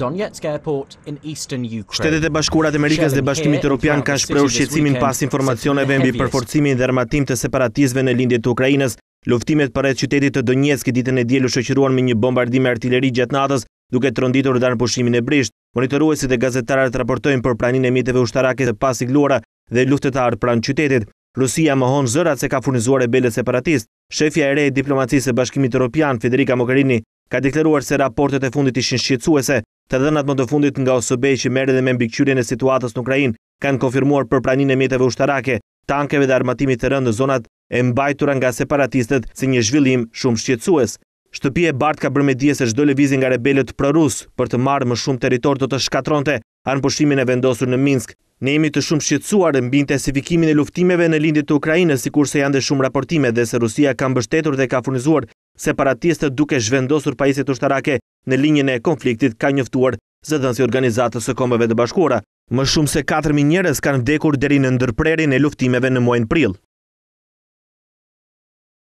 Donetsk Airport in Eastern Ukraine. Shtetet e Bashkuara të Amerikës dhe Bashkimit Evropian kanë shprehur shqetësimin pas informacioneve mbi përforcimin dhe armatim të separatistëve në lindjen e Ukrainës. Luftimet përreth qytetit të Donetsk ditën e diellë u shoqëruan me një bombardim artilleri gjatë natës, duke tronditur dhe pushimin e brisht. Monitoruesit e gazetarët raportojnë për praninë e mjeteve ushtarake të pasigluara dhe luftetarë pranë qytetit. Rusia mohon zërat se ka furnizuar rebelët separatist. Shefja e re e diplomacisë së Bashkimit Evropian, Federica Mogherini, ka deklaruar se raportet e fundit ishin shqetësuese. Të dhënat më të fundit nga Osobej që merë dhe me mbikqyrien e situatës në Ukrajin kanë konfirmuar për pranin e mjetëve ushtarake, tankeve dhe armatimit të rëndë në zonat e mbajtura nga separatistet si një zhvillim shumë shqetsues. Shtëpi e ka bërme dje se shdo levizin nga rebelet prorus për të marë më shumë teritor të të shkatronte anë përshimin e vendosur në Minsk. Ne imi të shumë shqetsuar në bintë e sivikimin e luftimeve në lindit të Ukrajinës, si kurse janë dhe shumë raportime dhe se Rusia ka mbështetur dhe ka furnizuar separatistët duke zhvendosur pajisit ushtarake në linjën e konfliktit ka njëftuar zëdhënsi organizatës e kombëve të bashkura. Më shumë se 4.000 njëres kanë vdekur deri në ndërprerin e luftimeve në muajnë prilë.